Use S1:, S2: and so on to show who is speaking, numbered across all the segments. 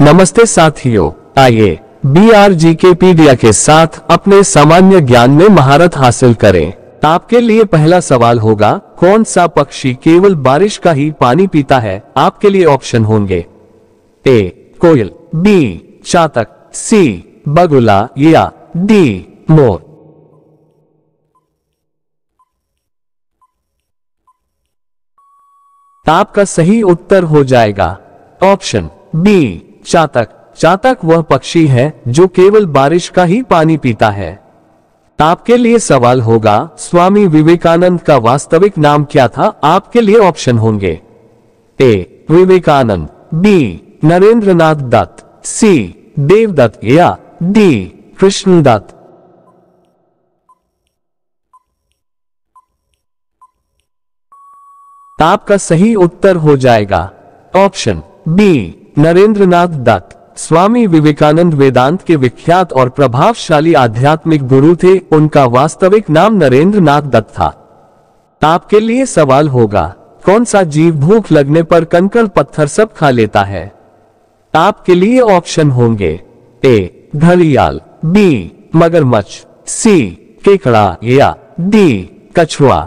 S1: नमस्ते साथियों आइए बी आर जी के पीडिया के साथ अपने सामान्य ज्ञान में महारत हासिल करें आपके लिए पहला सवाल होगा कौन सा पक्षी केवल बारिश का ही पानी पीता है आपके लिए ऑप्शन होंगे ए कोयल बी चातक सी बगुला या डी मोर आपका सही उत्तर हो जाएगा ऑप्शन बी चातक चातक वह पक्षी है जो केवल बारिश का ही पानी पीता है आपके लिए सवाल होगा स्वामी विवेकानंद का वास्तविक नाम क्या था आपके लिए ऑप्शन होंगे A Vivekananda B Narendra Nath Datta C Devdatt या डी कृष्णदत्त आपका सही उत्तर हो जाएगा ऑप्शन बी नरेंद्रनाथ दत्त स्वामी विवेकानंद वेदांत के विख्यात और प्रभावशाली आध्यात्मिक गुरु थे उनका वास्तविक नाम नरेंद्र नाथ दत्त था आपके लिए सवाल होगा कौन सा जीव भूख लगने पर कंकड़ पत्थर सब खा लेता है आपके लिए ऑप्शन होंगे ए घड़ियाल बी मगरमच्छ सी केकड़ा या डी कछुआ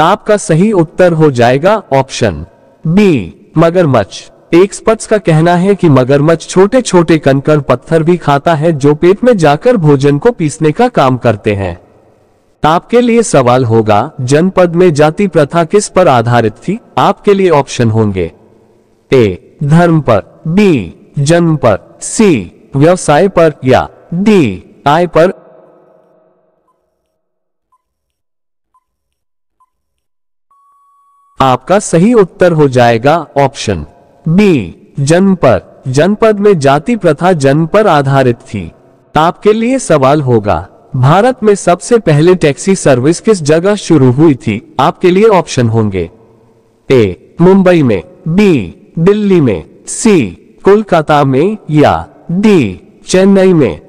S1: आपका सही उत्तर हो जाएगा ऑप्शन बी मगरमच्छ एक्सपर्ट्स का कहना है कि मगरमच्छ छोटे छोटे कनकर पत्थर भी खाता है जो पेट में जाकर भोजन को पीसने का काम करते हैं आपके लिए सवाल होगा जनपद में जाति प्रथा किस पर आधारित थी आपके लिए ऑप्शन होंगे ए धर्म पर बी जन्म पर सी व्यवसाय पर या डी आय पर आपका सही उत्तर हो जाएगा ऑप्शन बी जनपद जनपद में जाति प्रथा जन्म पर आधारित थी आपके लिए सवाल होगा भारत में सबसे पहले टैक्सी सर्विस किस जगह शुरू हुई थी आपके लिए ऑप्शन होंगे ए मुंबई में बी दिल्ली में सी कोलकाता में या डी चेन्नई में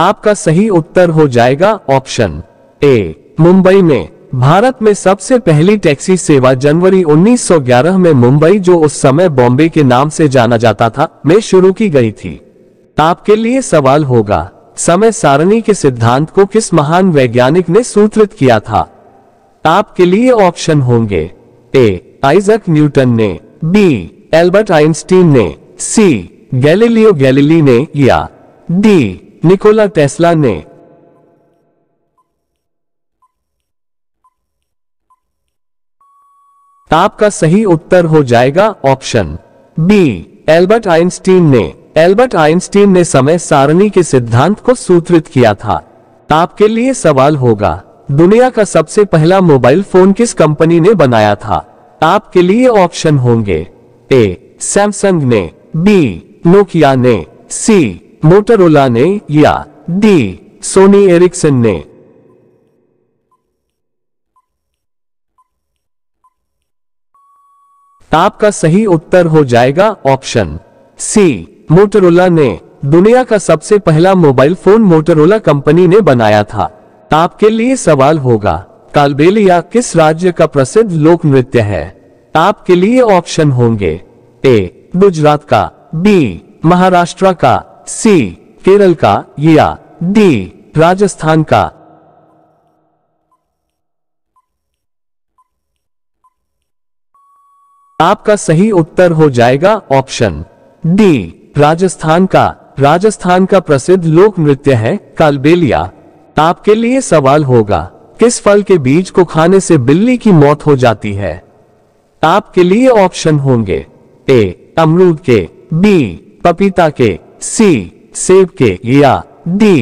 S1: आपका सही उत्तर हो जाएगा ऑप्शन ए मुंबई में भारत में सबसे पहली टैक्सी सेवा जनवरी 1911 में मुंबई जो उस समय बॉम्बे के नाम से जाना जाता था में शुरू की गई थी आपके लिए सवाल होगा समय सारणी के सिद्धांत को किस महान वैज्ञानिक ने सूत्रित किया था आपके लिए ऑप्शन होंगे ए आइजक न्यूटन ने बी एल्बर्ट आइंस्टीन ने सी गैलीलियो गैलीली ने या डी निकोला टेस्ला ने आपका सही उत्तर हो जाएगा ऑप्शन बी एल्बर्ट आइंस्टीन ने एल्बर्ट आइंस्टीन ने समय सारणी के सिद्धांत को सूत्रित किया था आपके लिए सवाल होगा दुनिया का सबसे पहला मोबाइल फोन किस कंपनी ने बनाया था आपके लिए ऑप्शन होंगे ए सैमसंग ने बी नोकिया ने सी मोटरोला ने या डी सोनी एरिक्सन ने आपका सही उत्तर हो जाएगा ऑप्शन सी मोटरोला ने दुनिया का सबसे पहला मोबाइल फोन मोटरोला कंपनी ने बनाया था आपके लिए सवाल होगा कालबेलिया किस राज्य का प्रसिद्ध लोक नृत्य है आपके लिए ऑप्शन होंगे ए गुजरात का बी महाराष्ट्र का सी केरल का या डी राजस्थान का आपका सही उत्तर हो जाएगा ऑप्शन डी राजस्थान का राजस्थान का प्रसिद्ध लोक नृत्य है कालबेलिया आपके लिए सवाल होगा किस फल के बीज को खाने से बिल्ली की मौत हो जाती है आपके लिए ऑप्शन होंगे ए अमरूद के बी पपीता के सी सेब के या डी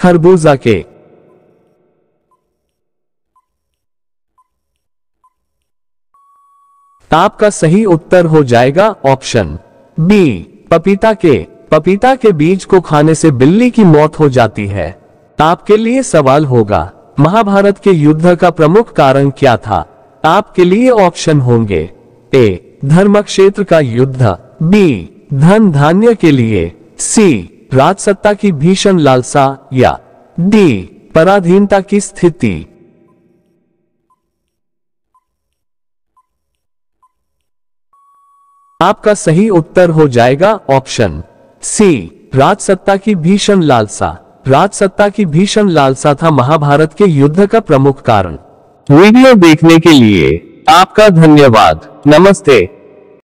S1: खरबूजा के आपका सही उत्तर हो जाएगा ऑप्शन बी पपीता के पपीता के बीज को खाने से बिल्ली की मौत हो जाती है आपके लिए सवाल होगा महाभारत के युद्ध का प्रमुख कारण क्या था आपके लिए ऑप्शन होंगे ए धर्म क्षेत्र का युद्ध बी धन धान्य के लिए सी राजसत्ता की भीषण लालसा या डी पराधीनता की स्थिति आपका सही उत्तर हो जाएगा ऑप्शन सी राजसत्ता की भीषण लालसा राजसत्ता सत्ता की भीषण लालसा था महाभारत के युद्ध का प्रमुख कारण वीडियो देखने के लिए आपका धन्यवाद नमस्ते